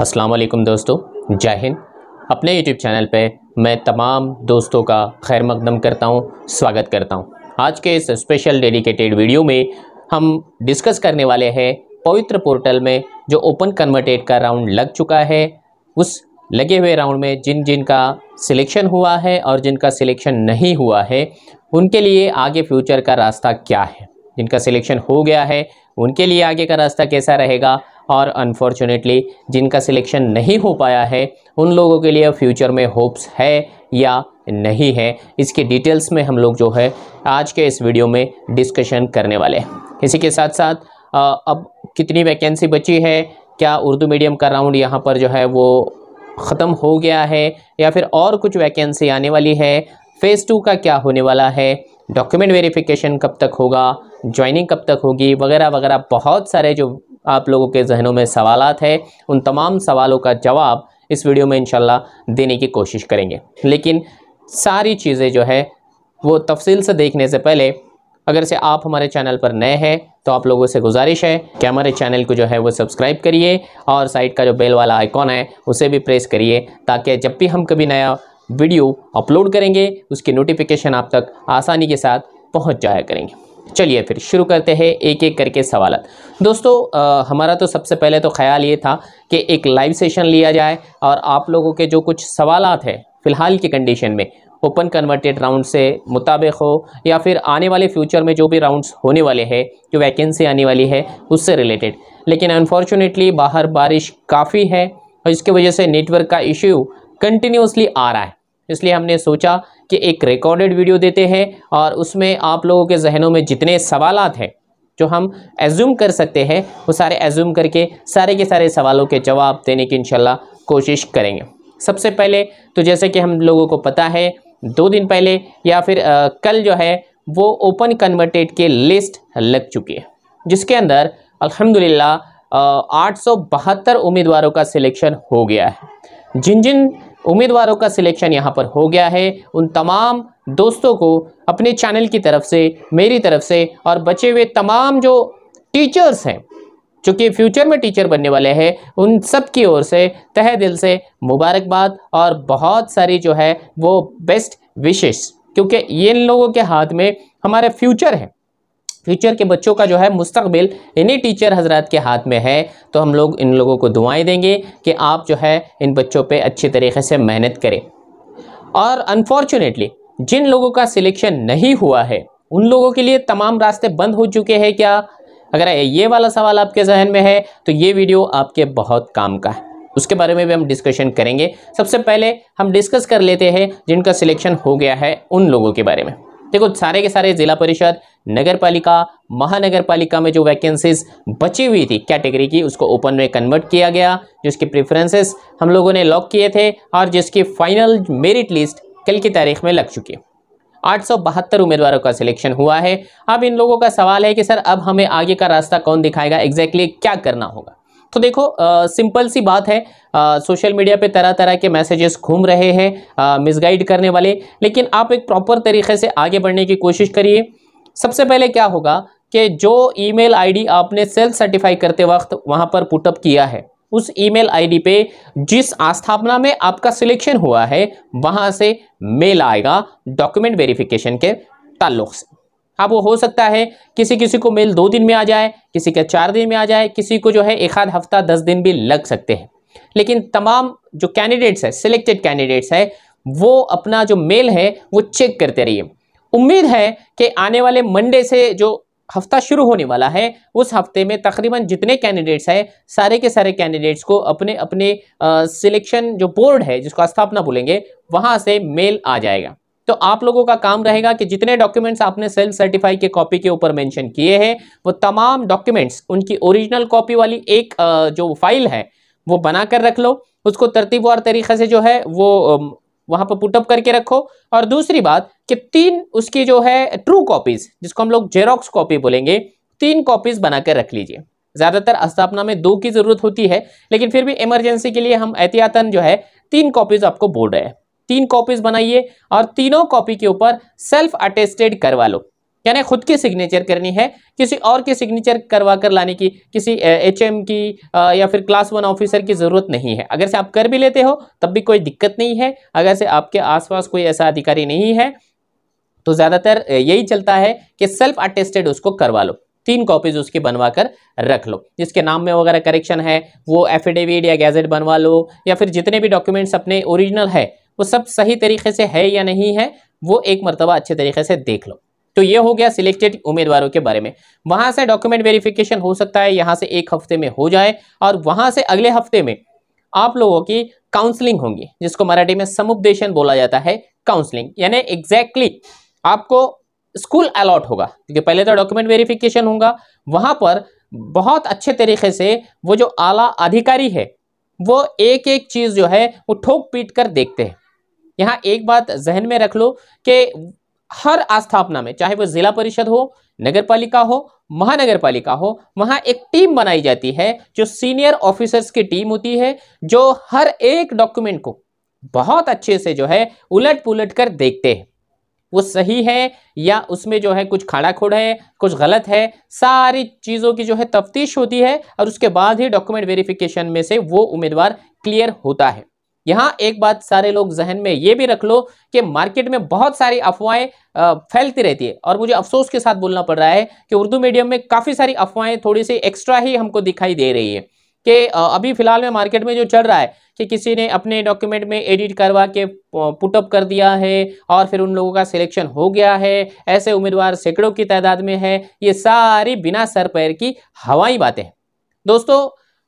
अस्सलाम वालेकुम दोस्तों जय हिंद अपने यूट्यूब चैनल पे मैं तमाम दोस्तों का खैर मकदम करता हूँ स्वागत करता हूँ आज के इस स्पेशल डेडिकेटेड वीडियो में हम डिस्कस करने वाले हैं पवित्र पोर्टल में जो ओपन कन्वर्टेड का राउंड लग चुका है उस लगे हुए राउंड में जिन जिनका सिलेक्शन हुआ है और जिनका सिलेक्शन नहीं हुआ है उनके लिए आगे फ्यूचर का रास्ता क्या है जिनका सिलेक्शन हो गया है उनके लिए आगे का रास्ता कैसा रहेगा और अनफॉर्चुनेटली जिनका सिलेक्शन नहीं हो पाया है उन लोगों के लिए फ्यूचर में होप्स है या नहीं है इसके डिटेल्स में हम लोग जो है आज के इस वीडियो में डिस्कशन करने वाले हैं इसी के साथ साथ आ, अब कितनी वैकेंसी बची है क्या उर्दू मीडियम का राउंड यहाँ पर जो है वो ख़त्म हो गया है या फिर और कुछ वैकेंसी आने वाली है फ़ेज़ टू का क्या होने वाला है डॉक्यूमेंट वेरिफिकेशन कब तक होगा ज्वाइनिंग कब तक होगी वगैरह वगैरह बहुत सारे जो आप लोगों के जहनों में सवाल है उन तमाम सवालों का जवाब इस वीडियो में इनशाला देने की कोशिश करेंगे लेकिन सारी चीज़ें जो है वो तफसील से देखने से पहले अगर से आप हमारे चैनल पर नए हैं तो आप लोगों से गुजारिश है कि हमारे चैनल को जो है वो सब्सक्राइब करिए और साइट का जो बेल वाला आइकॉन है उसे भी प्रेस करिए ताकि जब भी हम कभी नया वीडियो अपलोड करेंगे उसकी नोटिफिकेशन आप तक आसानी के साथ पहुंच जाया करेंगे चलिए फिर शुरू करते हैं एक एक करके सवाल दोस्तों आ, हमारा तो सबसे पहले तो ख्याल ये था कि एक लाइव सेशन लिया जाए और आप लोगों के जो कुछ सवाल हैं फ़िलहाल की कंडीशन में ओपन कन्वर्टेड राउंड से मुताबिक हो या फिर आने वाले फ्यूचर में जो भी राउंड्स होने वाले हैं जो वैकेंसी आने वाली है उससे रिलेटेड लेकिन अनफॉर्चुनेटली बाहर बारिश काफ़ी है और इसकी वजह से नेटवर्क का इश्यू कंटिन्यूसली आ रहा है इसलिए हमने सोचा कि एक रिकॉर्डेड वीडियो देते हैं और उसमें आप लोगों के जहनों में जितने सवाल हैं जो हम एज्यूम कर सकते हैं वो सारे एज्यूम करके सारे के सारे सवालों के जवाब देने की इंशाल्लाह कोशिश करेंगे सबसे पहले तो जैसे कि हम लोगों को पता है दो दिन पहले या फिर आ, कल जो है वो ओपन कन्वर्टेड के लिस्ट लग चुकी है जिसके अंदर अल्हम्दुलिल्लाह आठ उम्मीदवारों का सिलेक्शन हो गया है जिन जिन उम्मीदवारों का सिलेक्शन यहाँ पर हो गया है उन तमाम दोस्तों को अपने चैनल की तरफ से मेरी तरफ से और बचे हुए तमाम जो टीचर्स हैं चूँकि फ्यूचर में टीचर बनने वाले हैं उन सब की ओर से तह दिल से मुबारकबाद और बहुत सारी जो है वो बेस्ट विशेष क्योंकि ये इन लोगों के हाथ में हमारे फ्यूचर है फ्यूचर के बच्चों का जो है मुस्तबिल इन्हीं टीचर हजरत के हाथ में है तो हम लोग इन लोगों को दुआएं देंगे कि आप जो है इन बच्चों पे अच्छे तरीके से मेहनत करें और अनफॉर्चुनेटली जिन लोगों का सिलेक्शन नहीं हुआ है उन लोगों के लिए तमाम रास्ते बंद हो चुके हैं क्या अगर ये वाला सवाल आपके जहन में है तो ये वीडियो आपके बहुत काम का है उसके बारे में भी हम डिस्कशन करेंगे सबसे पहले हम डिस्कस कर लेते हैं जिनका सिलेक्शन हो गया है उन लोगों के बारे में देखो सारे के सारे जिला परिषद नगर पालिका महानगर पालिका में जो वैकेंसीज बची हुई थी कैटेगरी की उसको ओपन में कन्वर्ट किया गया जिसके प्रेफरेंसेस हम लोगों ने लॉक किए थे और जिसकी फाइनल मेरिट लिस्ट कल की तारीख में लग चुकी है आठ उम्मीदवारों का सिलेक्शन हुआ है अब इन लोगों का सवाल है कि सर अब हमें आगे का रास्ता कौन दिखाएगा एग्जैक्टली exactly क्या करना होगा तो देखो सिंपल सी बात है सोशल मीडिया पे तरह तरह के मैसेजेस घूम रहे हैं मिसगाइड करने वाले लेकिन आप एक प्रॉपर तरीके से आगे बढ़ने की कोशिश करिए सबसे पहले क्या होगा कि जो ईमेल आईडी आपने सेल्फ सर्टिफाई करते वक्त वहाँ पर पुटअप किया है उस ईमेल आईडी पे जिस आस्थापना में आपका सिलेक्शन हुआ है वहाँ से मेल आएगा डॉक्यूमेंट वेरिफिकेशन के ताल्लुक से अब हाँ, वो हो सकता है किसी किसी को मेल दो दिन में आ जाए किसी के चार दिन में आ जाए किसी को जो है एक आध हफ्ता दस दिन भी लग सकते हैं लेकिन तमाम जो कैंडिडेट्स है सिलेक्टेड कैंडिडेट्स है वो अपना जो मेल है वो चेक करते रहिए उम्मीद है कि आने वाले मंडे से जो हफ्ता शुरू होने वाला है उस हफ्ते में तकरीबन जितने कैंडिडेट्स हैं सारे के सारे कैंडिडेट्स को अपने अपने सिलेक्शन जो बोर्ड है जिसको स्थापना बोलेंगे वहाँ से मेल आ जाएगा तो आप लोगों का काम रहेगा कि जितने डॉक्यूमेंट्स आपने सेल्फ सर्टिफाई के कॉपी के ऊपर मेंशन किए हैं वो तमाम डॉक्यूमेंट्स उनकी ओरिजिनल कॉपी वाली एक जो फाइल है वो बना कर रख लो उसको तरतीबवार तरीके से जो है वो वहाँ पर पुटअप करके रखो और दूसरी बात कि तीन उसकी जो है ट्रू कॉपीज़ जिसको हम लोग जेरोक्स कॉपी बोलेंगे तीन कॉपीज़ बना कर रख लीजिए ज़्यादातर स्थापना में दो की ज़रूरत होती है लेकिन फिर भी इमरजेंसी के लिए हम एहतियातन जो है तीन कॉपीज़ आपको बोल रहे हैं तीन कॉपीज बनाइए और तीनों कॉपी के ऊपर सेल्फ अटेस्टेड करवा लो यानी खुद की सिग्नेचर करनी है किसी और की सिग्नेचर करवा कर लाने की किसी एच एम की या फिर क्लास वन ऑफिसर की ज़रूरत नहीं है अगर से आप कर भी लेते हो तब भी कोई दिक्कत नहीं है अगर से आपके आसपास कोई ऐसा अधिकारी नहीं है तो ज़्यादातर यही चलता है कि सेल्फ अटेस्टेड उसको करवा लो तीन कॉपीज उसकी बनवा कर रख लो जिसके नाम में वगैरह करेक्शन है वो एफिडेविट या गैजेट बनवा लो या फिर जितने भी डॉक्यूमेंट्स अपने ओरिजिनल है वो सब सही तरीके से है या नहीं है वो एक मरतबा अच्छे तरीके से देख लो तो ये हो गया सिलेक्टेड उम्मीदवारों के बारे में वहाँ से डॉक्यूमेंट वेरिफिकेशन हो सकता है यहाँ से एक हफ्ते में हो जाए और वहाँ से अगले हफ्ते में आप लोगों की काउंसलिंग होंगी जिसको मराठी में समुपदेशन बोला जाता है काउंसलिंग यानी एग्जैक्टली exactly आपको स्कूल अलॉट होगा क्योंकि पहले तो डॉक्यूमेंट वेरिफिकेशन होगा वहाँ पर बहुत अच्छे तरीके से वो जो आला अधिकारी है वो एक एक चीज़ जो है वो ठोक पीट कर देखते हैं यहाँ एक बात जहन में रख लो कि हर आस्थापना में चाहे वो जिला परिषद हो नगर पालिका हो महानगर पालिका हो वहाँ एक टीम बनाई जाती है जो सीनियर ऑफिसर्स की टीम होती है जो हर एक डॉक्यूमेंट को बहुत अच्छे से जो है उलट पुलट कर देखते हैं वो सही है या उसमें जो है कुछ खाड़ा खोड़ है कुछ गलत है सारी चीज़ों की जो है तफ्तीश होती है और उसके बाद ही डॉक्यूमेंट वेरिफिकेशन में से वो उम्मीदवार क्लियर होता है यहाँ एक बात सारे लोग जहन में ये भी रख लो कि मार्केट में बहुत सारी अफवाहें फैलती रहती है और मुझे अफसोस के साथ बोलना पड़ रहा है कि उर्दू मीडियम में काफ़ी सारी अफवाहें थोड़ी सी एक्स्ट्रा ही हमको दिखाई दे रही है कि अभी फिलहाल में मार्केट में जो चल रहा है कि किसी ने अपने डॉक्यूमेंट में एडिट करवा के पुटअप कर दिया है और फिर उन लोगों का सिलेक्शन हो गया है ऐसे उम्मीदवार सैकड़ों की तादाद में है ये सारी बिना सर पैर की हवाई बातें दोस्तों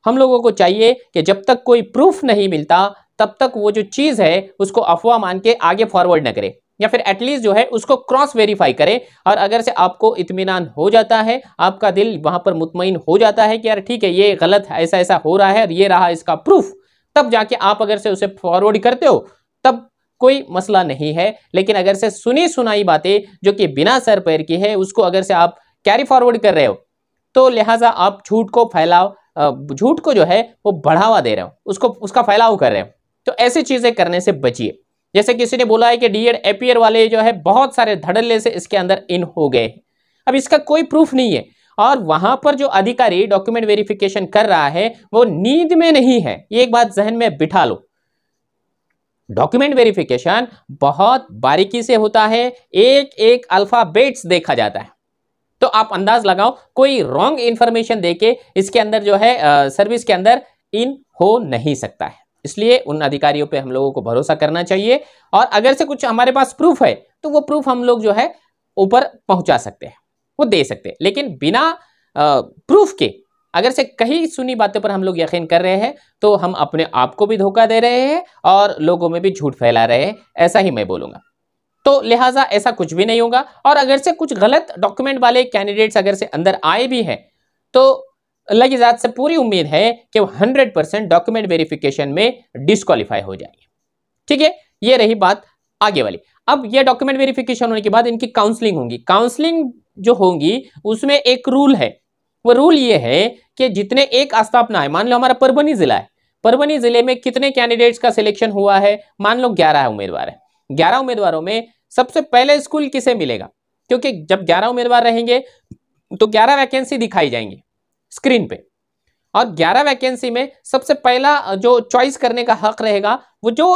हम लोगों को चाहिए कि जब तक कोई प्रूफ नहीं मिलता तब तक वो जो चीज़ है उसको अफवाह मान के आगे फॉरवर्ड न करें या फिर एटलीस्ट जो है उसको क्रॉस वेरीफाई करें और अगर से आपको इतमान हो जाता है आपका दिल वहाँ पर मुतमिन हो जाता है कि यार ठीक है ये गलत है ऐसा ऐसा हो रहा है और ये रहा इसका प्रूफ तब जाके आप अगर से उसे फॉरवर्ड करते हो तब कोई मसला नहीं है लेकिन अगर से सुनी सुनाई बातें जो कि बिना सर पैर की है उसको अगर से आप कैरी फॉरवर्ड कर रहे हो तो लिहाजा आप झूठ को फैलाव झूठ को जो है वो बढ़ावा दे रहे हो उसको उसका फैलाव कर रहे हो तो ऐसी चीजें करने से बचिए जैसे किसी ने बोला है कि डीएड एपियर वाले जो है बहुत सारे धड़ल्ले से इसके अंदर इन हो गए अब इसका कोई प्रूफ नहीं है और वहां पर जो अधिकारी डॉक्यूमेंट वेरिफिकेशन कर रहा है वो नींद में नहीं है ये एक बात जहन में बिठा लो डॉक्यूमेंट वेरिफिकेशन बहुत बारीकी से होता है एक एक अल्फाबेट्स देखा जाता है तो आप अंदाज लगाओ कोई रॉन्ग इंफॉर्मेशन देके इसके अंदर जो है सर्विस के अंदर इन हो नहीं सकता है इसलिए उन अधिकारियों पे हम लोगों को भरोसा करना चाहिए और अगर से कुछ हमारे पास प्रूफ है तो वो प्रूफ हम लोग जो है ऊपर पहुंचा सकते हैं वो दे सकते हैं लेकिन बिना प्रूफ के अगर से कहीं सुनी बातों पर हम लोग यकीन कर रहे हैं तो हम अपने आप को भी धोखा दे रहे हैं और लोगों में भी झूठ फैला रहे हैं ऐसा ही मैं बोलूँगा तो लिहाजा ऐसा कुछ भी नहीं होगा और अगर से कुछ गलत डॉक्यूमेंट वाले कैंडिडेट्स अगर से अंदर आए भी हैं तो अल्लाह की ज़ात से पूरी उम्मीद है कि वो हंड्रेड परसेंट डॉक्यूमेंट वेरिफिकेशन में डिसक्वालीफाई हो जाएंगे ठीक है ये रही बात आगे वाली अब ये डॉक्यूमेंट वेरिफिकेशन होने के बाद इनकी काउंसलिंग होंगी काउंसलिंग जो होंगी उसमें एक रूल है वो रूल ये है कि जितने एक आस्थापना है मान लो हमारा परवनी जिला है परवनी जिले में कितने कैंडिडेट्स का सिलेक्शन हुआ है मान लो ग्यारह उम्मीदवार है ग्यारह उम्मीदवारों में सबसे पहले स्कूल किसे मिलेगा क्योंकि जब ग्यारह उम्मीदवार रहेंगे तो ग्यारह वैकेंसी दिखाई जाएंगी स्क्रीन पे और 11 वैकेंसी में सबसे पहला जो चॉइस करने का हक रहेगा वो जो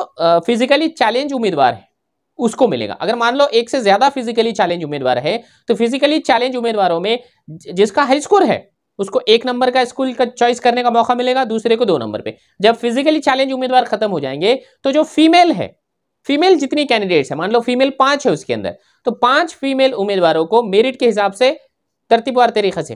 फिजिकली चैलेंज उम्मीदवार है उसको मिलेगा अगर मान लो एक से ज्यादा फिजिकली चैलेंज उम्मीदवार है तो फिजिकली चैलेंज उम्मीदवारों में जिसका हाई स्कोर है उसको एक नंबर का स्कूल का चॉइस करने का मौका मिलेगा दूसरे को दो नंबर पे जब फिजिकली चैलेंज उम्मीदवार खत्म हो जाएंगे तो जो फीमेल है फीमेल जितनी कैंडिडेट्स है मान लो फीमेल पांच है उसके अंदर तो पांच फीमेल उम्मीदवारों को मेरिट के हिसाब से तरतीबार तरीके से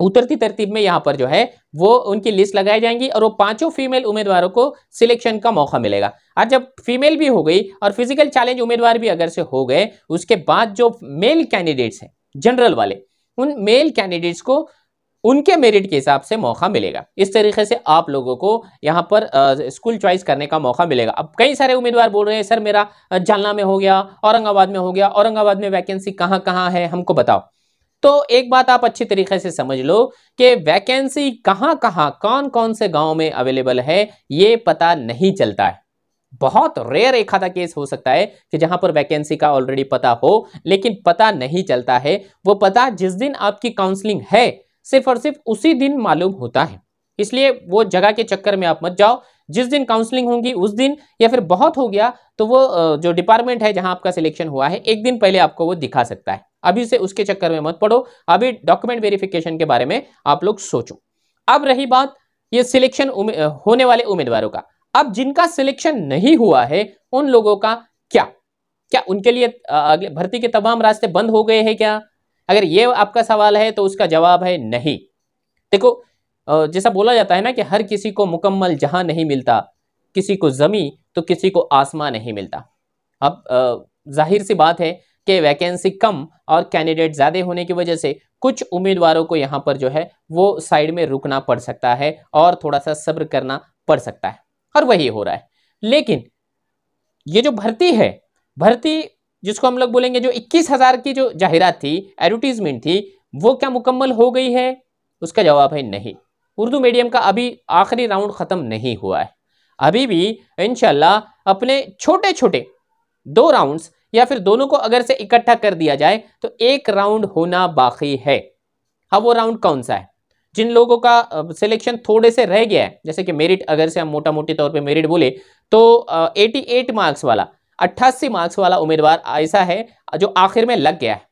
उतरती तरतीब में यहाँ पर जो है वो उनकी लिस्ट लगाई जाएंगी और वो पांचों फीमेल उम्मीदवारों को सिलेक्शन का मौका मिलेगा आज जब फीमेल भी हो गई और फिजिकल चैलेंज उम्मीदवार भी अगर से हो गए उसके बाद जो मेल कैंडिडेट्स हैं जनरल वाले उन मेल कैंडिडेट्स को उनके मेरिट के हिसाब से मौका मिलेगा इस तरीके से आप लोगों को यहाँ पर स्कूल चॉइस करने का मौका मिलेगा अब कई सारे उम्मीदवार बोल रहे हैं सर मेरा जालना में हो गया औरंगाबाद में हो गया औरंगाबाद में वैकेंसी कहाँ कहाँ है हमको बताओ तो एक बात आप अच्छी तरीके से समझ लो कि वैकेंसी कहाँ कहाँ कौन कौन से गांव में अवेलेबल है ये पता नहीं चलता है बहुत रेयर एक आधा केस हो सकता है कि जहां पर वैकेंसी का ऑलरेडी पता हो लेकिन पता नहीं चलता है वो पता जिस दिन आपकी काउंसलिंग है सिर्फ और सिर्फ उसी दिन मालूम होता है इसलिए वो जगह के चक्कर में आप मत जाओ जिस दिन काउंसलिंग होगी उस दिन या फिर बहुत हो गया तो वो जो डिपार्टमेंट है जहां आपका सिलेक्शन हुआ है एक दिन पहले आपको वो दिखा सकता है अभी से उसके चक्कर में मत पड़ो अभी डॉक्यूमेंट वेरिफिकेशन के बारे में आप लोग सोचो अब रही बात ये सिलेक्शन होने वाले उम्मीदवारों का अब जिनका सिलेक्शन नहीं हुआ है उन लोगों का क्या क्या उनके लिए अगले भर्ती के तमाम रास्ते बंद हो गए हैं क्या अगर ये आपका सवाल है तो उसका जवाब है नहीं देखो जैसा बोला जाता है ना कि हर किसी को मुकम्मल जहां नहीं मिलता किसी को ज़मी तो किसी को आसमां नहीं मिलता अब जाहिर सी बात है के वैकेंसी कम और कैंडिडेट ज़्यादा होने की वजह से कुछ उम्मीदवारों को यहाँ पर जो है वो साइड में रुकना पड़ सकता है और थोड़ा सा सब्र करना पड़ सकता है और वही हो रहा है लेकिन ये जो भर्ती है भर्ती जिसको हम लोग बोलेंगे जो इक्कीस हज़ार की जो जाहिरात थी एडवर्टीजमेंट थी वो क्या मुकम्मल हो गई है उसका जवाब है नहीं उर्दू मीडियम का अभी आखिरी राउंड ख़त्म नहीं हुआ है अभी भी इनशाला अपने छोटे छोटे दो राउंड्स या फिर दोनों को अगर से इकट्ठा कर दिया जाए तो एक राउंड होना बाकी है अब वो राउंड कौन सा है जिन लोगों का सिलेक्शन थोड़े से रह गया है जैसे कि मेरिट अगर से हम मोटा मोटी तौर पे मेरिट बोले तो एटी एट मार्क्स वाला अट्ठासी मार्क्स वाला उम्मीदवार ऐसा है जो आखिर में लग गया है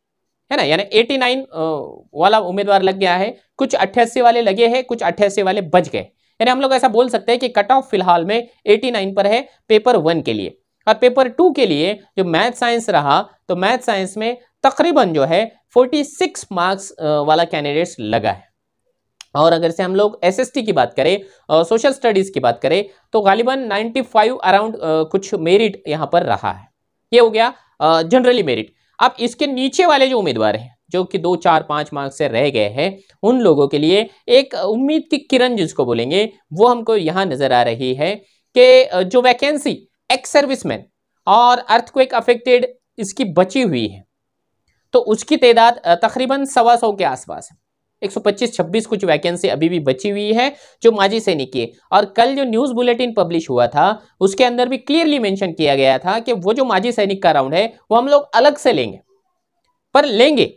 है ना यानी 89 वाला उम्मीदवार लग गया है कुछ अट्ठासी वाले लगे हैं कुछ अट्ठासी वाले बच गए यानी हम लोग ऐसा बोल सकते हैं कि कट ऑफ फिलहाल में 89 पर है पेपर वन के लिए और पेपर टू के लिए जो मैथ साइंस रहा तो मैथ साइंस में तकरीबन जो है 46 मार्क्स वाला कैंडिडेट्स लगा है और अगर से हम लोग एसएसटी की बात करें और सोशल स्टडीज़ की बात करें तो गालिबन 95 अराउंड कुछ मेरिट यहाँ पर रहा है ये हो गया जनरली मेरिट अब इसके नीचे वाले जो उम्मीदवार हैं जो कि दो चार पाँच मार्क्स से रह गए हैं उन लोगों के लिए एक उम्मीद की किरण जिसको बोलेंगे वो हमको यहाँ नज़र आ रही है कि जो वैकेंसी एक्स सर्विसमैन और अर्थक्वेक अफेक्टेड इसकी बची हुई है तो उसकी तादाद तकरीबन सवा सौ के आसपास है 125 26 कुछ वैकेंसी अभी भी बची हुई है जो माजी सैनिक की और कल जो न्यूज़ बुलेटिन पब्लिश हुआ था उसके अंदर भी क्लियरली मेंशन किया गया था कि वो जो माजी सैनिक का राउंड है वो हम लोग अलग से लेंगे पर लेंगे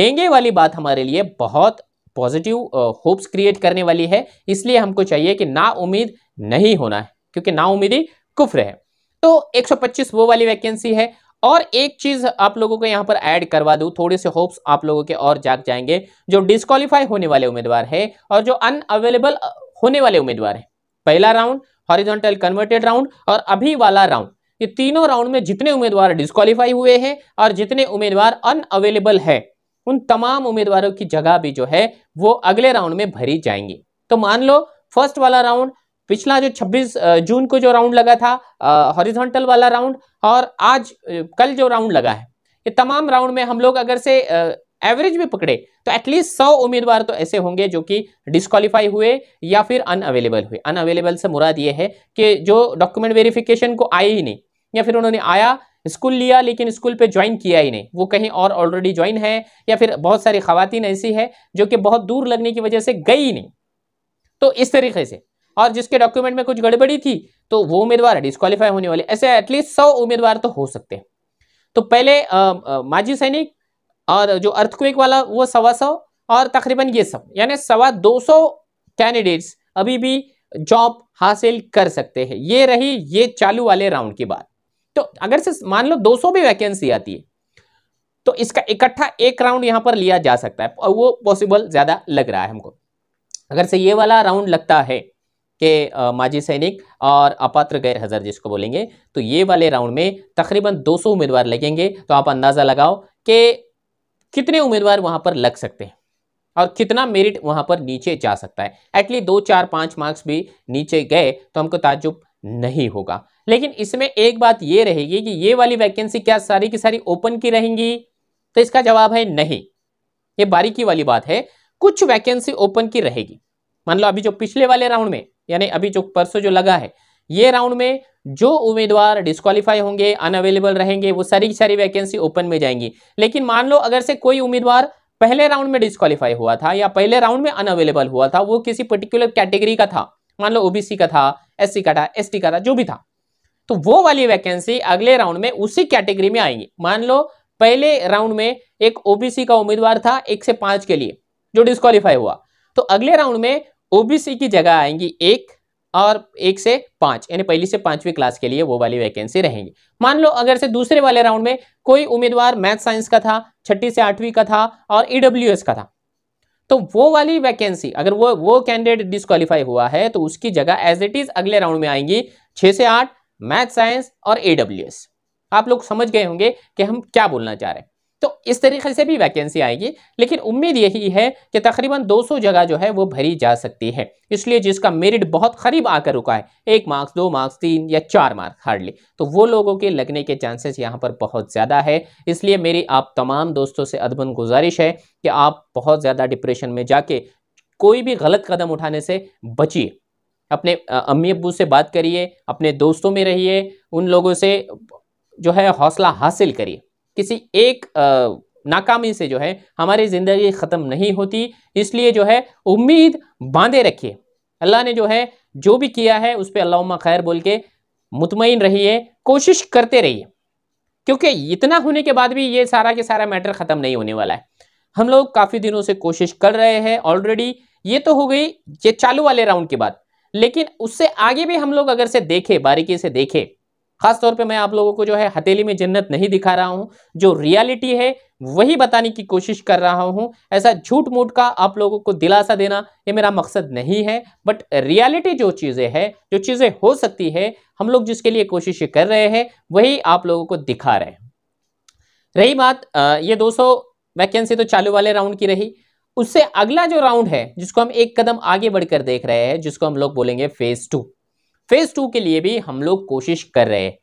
लेंगे वाली बात हमारे लिए बहुत पॉजिटिव होप्स क्रिएट करने वाली है इसलिए हमको चाहिए कि ना उम्मीद नहीं होना है क्योंकि ना उम्मीदी कुफ्र है तो 125 वो वाली वैकेंसी है और एक चीज आप लोगों को यहाँ पर ऐड करवा दू थोड़े से होप्स आप लोगों के और जाग जाएंगे जो डिस्कालीफाई होने वाले उम्मीदवार है और जो अन अवेलेबल होने वाले उम्मीदवार है पहला राउंड हॉरिजॉन्टल कन्वर्टेड राउंड और अभी वाला राउंड ये तीनों राउंड में जितने उम्मीदवार डिस्कालीफाई हुए हैं और जितने उम्मीदवार अन अवेलेबल है उन तमाम उम्मीदवारों की जगह भी जो है वो अगले राउंड में भरी जाएंगी तो मान लो फर्स्ट वाला राउंड पिछला जो 26 जून को जो राउंड लगा था हॉरिजॉन्टल वाला राउंड और आज कल जो राउंड लगा है ये तमाम राउंड में हम लोग अगर से एवरेज भी पकड़े तो एटलीस्ट सौ उम्मीदवार तो ऐसे होंगे जो कि डिस्कालीफाई हुए या फिर अनअवेलेबल हुए अनअवेलेबल से मुराद ये है कि जो डॉक्यूमेंट वेरिफिकेशन को आए ही नहीं या फिर उन्होंने आया स्कूल लिया लेकिन स्कूल पे ज्वाइन किया ही नहीं वो कहीं और ऑलरेडी ज्वाइन है या फिर बहुत सारी खातन ऐसी है जो कि बहुत दूर लगने की वजह से गई नहीं तो इस तरीके से और जिसके डॉक्यूमेंट में कुछ गड़बड़ी थी तो वो उम्मीदवार डिस्कालीफाई होने वाले ऐसे एटलीस्ट सौ उम्मीदवार तो हो सकते हैं तो पहले माजी सैनिक और जो अर्थक्विक वाला वो सवा सौ और तकरीबन ये सब यानी सवा दो सौ कैंडिडेट्स अभी भी जॉब हासिल कर सकते हैं ये रही ये चालू वाले राउंड की बात तो अगर से मान लो 200 भी वैकेंसी आती है तो इसका इकट्ठा एक राउंड यहां पर लिया जा सकता है और वो पॉसिबल ज्यादा लग रहा है हमको अगर से ये वाला राउंड लगता है के माजी सैनिक और अपात्र गैर हज़र जिसको बोलेंगे तो ये वाले राउंड में तकरीबन 200 उम्मीदवार लगेंगे तो आप अंदाज़ा लगाओ कि कितने उम्मीदवार वहाँ पर लग सकते हैं और कितना मेरिट वहाँ पर नीचे जा सकता है एटलीस्ट दो चार पाँच मार्क्स भी नीचे गए तो हमको ताजुब नहीं होगा लेकिन इसमें एक बात ये रहेगी कि ये वाली वैकेंसी क्या सारी की सारी ओपन की रहेंगी तो इसका जवाब है नहीं ये बारीकी वाली बात है कुछ वैकेंसी ओपन की रहेगी मान लो अभी जो पिछले वाले राउंड में यानी अभी जो परसों जो लगा है ये राउंड में जो उम्मीदवार डिस्कालीफाई होंगे अनअवेलेबल रहेंगे वो सारी की सारी वैकेंसी ओपन में जाएंगी लेकिन मान लो अगर से कोई उम्मीदवार पहले राउंड में डिस्कालीफाई हुआ था या पहले राउंड में अनअवेलेबल हुआ था वो किसी पर्टिकुलर कैटेगरी का था मान लो ओबीसी का था एस का था एस का था जो भी था तो वो वाली वैकेंसी अगले राउंड में उसी कैटेगरी में आएंगी मान लो पहले राउंड में एक ओबीसी का उम्मीदवार था एक से पांच के लिए जो डिस्कालीफाई हुआ तो अगले राउंड में ओबीसी की जगह आएंगी एक और एक से पाँच यानी पहली से पांचवी क्लास के लिए वो वाली वैकेंसी रहेंगी मान लो अगर से दूसरे वाले राउंड में कोई उम्मीदवार मैथ साइंस का था छठी से आठवीं का था और ईडब्ल्यू का था तो वो वाली वैकेंसी अगर वो वो कैंडिडेट डिस्कालीफाई हुआ है तो उसकी जगह एज इट इज अगले राउंड में आएंगी छः से आठ मैथ साइंस और ए आप लोग समझ गए होंगे कि हम क्या बोलना चाह रहे हैं तो इस तरीके से भी वैकेंसी आएगी लेकिन उम्मीद यही है कि तकरीबन 200 जगह जो है वो भरी जा सकती है इसलिए जिसका मेरिट बहुत करीब आकर रुका है एक मार्क्स दो मार्क्स तीन या चार मार्क्स हार्डली तो वो लोगों के लगने के चांसेस यहाँ पर बहुत ज़्यादा है इसलिए मेरी आप तमाम दोस्तों से अदबन गुजारिश है कि आप बहुत ज़्यादा डिप्रेशन में जाके कोई भी गलत कदम उठाने से बचिए अपने अम्मी अबू से बात करिए अपने दोस्तों में रहिए उन लोगों से जो है हौसला हासिल करिए किसी एक नाकामी से जो है हमारी ज़िंदगी ख़त्म नहीं होती इसलिए जो है उम्मीद बांधे रखिए अल्लाह ने जो है जो भी किया है उस पर अल्लाह खैर बोल के मुतमिन रहिए कोशिश करते रहिए क्योंकि इतना होने के बाद भी ये सारा के सारा मैटर ख़त्म नहीं होने वाला है हम लोग काफ़ी दिनों से कोशिश कर रहे हैं ऑलरेडी ये तो हो गई ये चालू वाले राउंड के बाद लेकिन उससे आगे भी हम लोग अगर से देखें बारीकी से देखें खासतौर पे मैं आप लोगों को जो है हथेली में जन्नत नहीं दिखा रहा हूँ जो रियलिटी है वही बताने की कोशिश कर रहा हूँ ऐसा झूठ मूठ का आप लोगों को दिलासा देना ये मेरा मकसद नहीं है बट रियलिटी जो चीज़ें हैं जो चीज़ें हो सकती है हम लोग जिसके लिए कोशिश कर रहे हैं वही आप लोगों को दिखा रहे हैं रही बात ये दो वैकेंसी तो चालू वाले राउंड की रही उससे अगला जो राउंड है जिसको हम एक कदम आगे बढ़कर देख रहे हैं जिसको हम लोग बोलेंगे फेज टू फेज टू के लिए भी हम लोग कोशिश कर रहे हैं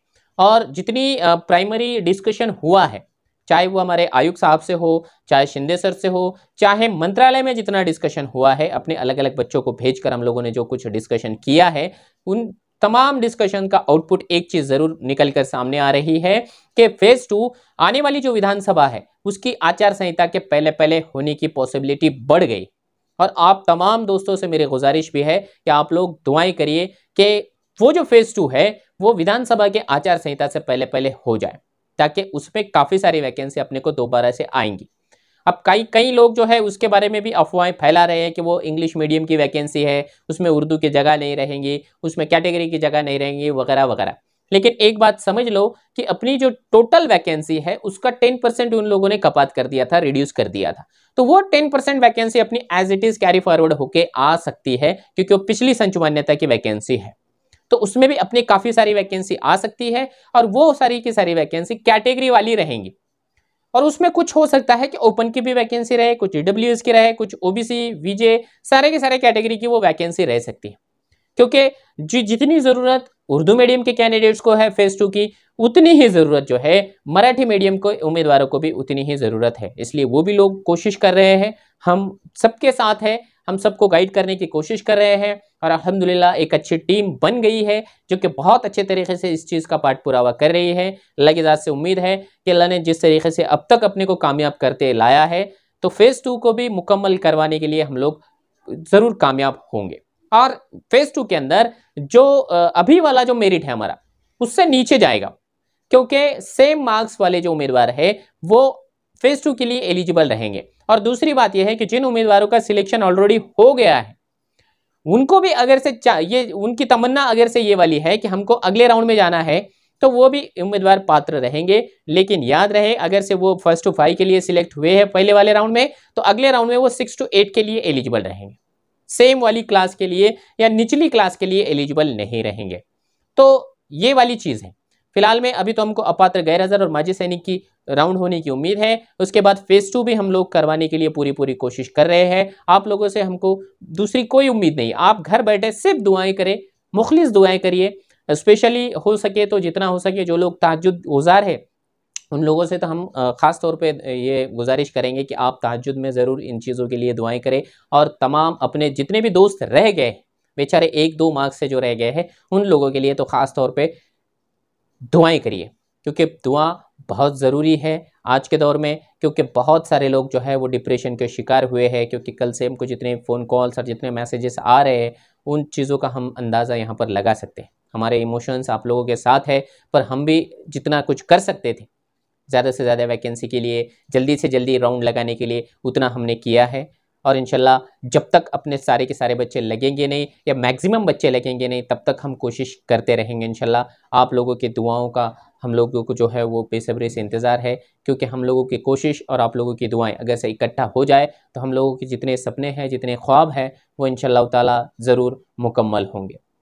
और जितनी प्राइमरी डिस्कशन हुआ है चाहे वो हमारे आयुक्त साहब से हो चाहे शिंदे सर से हो चाहे मंत्रालय में जितना डिस्कशन हुआ है अपने अलग अलग बच्चों को भेजकर हम लोगों ने जो कुछ डिस्कशन किया है उन तमाम डिस्कशन का आउटपुट एक चीज़ ज़रूर निकल कर सामने आ रही है कि फेज़ टू आने वाली जो विधानसभा है उसकी आचार संहिता के पहले पहले होने की पॉसिबिलिटी बढ़ गई और आप तमाम दोस्तों से मेरी गुजारिश भी है कि आप लोग दुआएं करिए कि वो जो फेज टू है वो विधानसभा के आचार संहिता से पहले पहले हो जाए ताकि उसमें काफ़ी सारी वैकेंसी अपने को दोबारा से आएंगी अब कई कई लोग जो है उसके बारे में भी अफवाहें फैला रहे हैं कि वो इंग्लिश मीडियम की वैकेंसी है उसमें उर्दू की जगह नहीं रहेंगी उसमें कैटेगरी की जगह नहीं रहेंगी वगैरह वगैरह लेकिन एक बात समझ लो कि अपनी जो टोटल वैकेंसी है उसका टेन परसेंट उन लोगों ने कपात कर दिया था रिड्यूस कर दिया था तो वो टेन परसेंट वैकेंसी अपनी as it is carry forward होके आ सकती है क्योंकि वो पिछली संचु मान्यता की वैकेंसी है तो उसमें भी अपनी काफ़ी सारी वैकेंसी आ सकती है और वो सारी की सारी वैकेंसी कैटेगरी वाली रहेंगी और उसमें कुछ हो सकता है कि ओपन की भी वैकेंसी रहे कुछ ईडब्ल्यू की रहे कुछ ओबीसी वीजे सारे के सारे कैटेगरी की वो वैकेंसी रह सकती है क्योंकि जी जितनी ज़रूरत उर्दू मीडियम के कैंडिडेट्स को है फेज़ टू की उतनी ही ज़रूरत जो है मराठी मीडियम को उम्मीदवारों को भी उतनी ही ज़रूरत है इसलिए वो भी लोग कोशिश कर रहे हैं हम सबके साथ है हम सबको गाइड करने की कोशिश कर रहे हैं और अल्हम्दुलिल्लाह एक अच्छी टीम बन गई है जो कि बहुत अच्छे तरीके से इस चीज़ का पाठ पुरावा कर रही है अल्लाह की से उम्मीद है कि अल्लाह ने जिस तरीके से अब तक अपने को कामयाब करते लाया है तो फ़ेज़ टू को भी मुकम्मल करवाने के लिए हम लोग ज़रूर कामयाब होंगे और फेज़ टू के अंदर जो अभी वाला जो मेरिट है हमारा उससे नीचे जाएगा क्योंकि सेम मार्क्स वाले जो उम्मीदवार है वो फेज़ टू के लिए एलिजिबल रहेंगे और दूसरी बात यह है कि जिन उम्मीदवारों का सिलेक्शन ऑलरेडी हो गया है उनको भी अगर से ये उनकी तमन्ना अगर से ये वाली है कि हमको अगले राउंड में जाना है तो वो भी उम्मीदवार पात्र रहेंगे लेकिन याद रहे अगर से वो फर्स्ट टू फाइव के लिए सिलेक्ट हुए हैं पहले वाले राउंड में तो अगले राउंड में वो सिक्स टू एट के लिए एलिजिबल रहेंगे सेम वाली क्लास के लिए या निचली क्लास के लिए एलिजिबल नहीं रहेंगे तो ये वाली चीज़ है फिलहाल में अभी तो हमको अपात्र गैर हज़र और माजी सैनिक की राउंड होने की उम्मीद है उसके बाद फेज़ टू भी हम लोग करवाने के लिए पूरी पूरी कोशिश कर रहे हैं आप लोगों से हमको दूसरी कोई उम्मीद नहीं आप घर बैठे सिर्फ दुआएं करें मुखलिस दुआएं करिए स्पेशली हो सके तो जितना हो सके जो लोग ताजुद गुजार है उन लोगों से तो हम ख़ास तौर पे ये गुजारिश करेंगे कि आप तहजद में ज़रूर इन चीज़ों के लिए दुआएं करें और तमाम अपने जितने भी दोस्त रह गए बेचारे एक दो मार्क्स से जो रह गए हैं उन लोगों के लिए तो ख़ास तौर पे दुआएं करिए क्योंकि दुआ बहुत ज़रूरी है आज के दौर में क्योंकि बहुत सारे लोग जो है वो डिप्रेशन के शिकार हुए हैं क्योंकि कल से हमको जितने फ़ोन कॉल्स और जितने मैसेजेस आ रहे हैं उन चीज़ों का हम अंदाज़ा यहाँ पर लगा सकते हैं हमारे इमोशंस आप लोगों के साथ है पर हम भी जितना कुछ कर सकते थे ज़्यादा से ज़्यादा वैकेंसी के लिए जल्दी से जल्दी राउंड लगाने के लिए उतना हमने किया है और इनशाला जब तक अपने सारे के सारे बच्चे लगेंगे नहीं या मैक्सिमम बच्चे लगेंगे नहीं तब तक हम कोशिश करते रहेंगे इनशाला आप लोगों की दुआओं का हम लोगों को जो है वो बेसब्री से इंतज़ार है क्योंकि हम लोगों की कोशिश और आप लोगों की दुआएं अगर से इकट्ठा हो जाए तो हम लोगों के जितने सपने हैं जितने ख्वाब हैं वो इन ताला ज़रूर मुकम्मल होंगे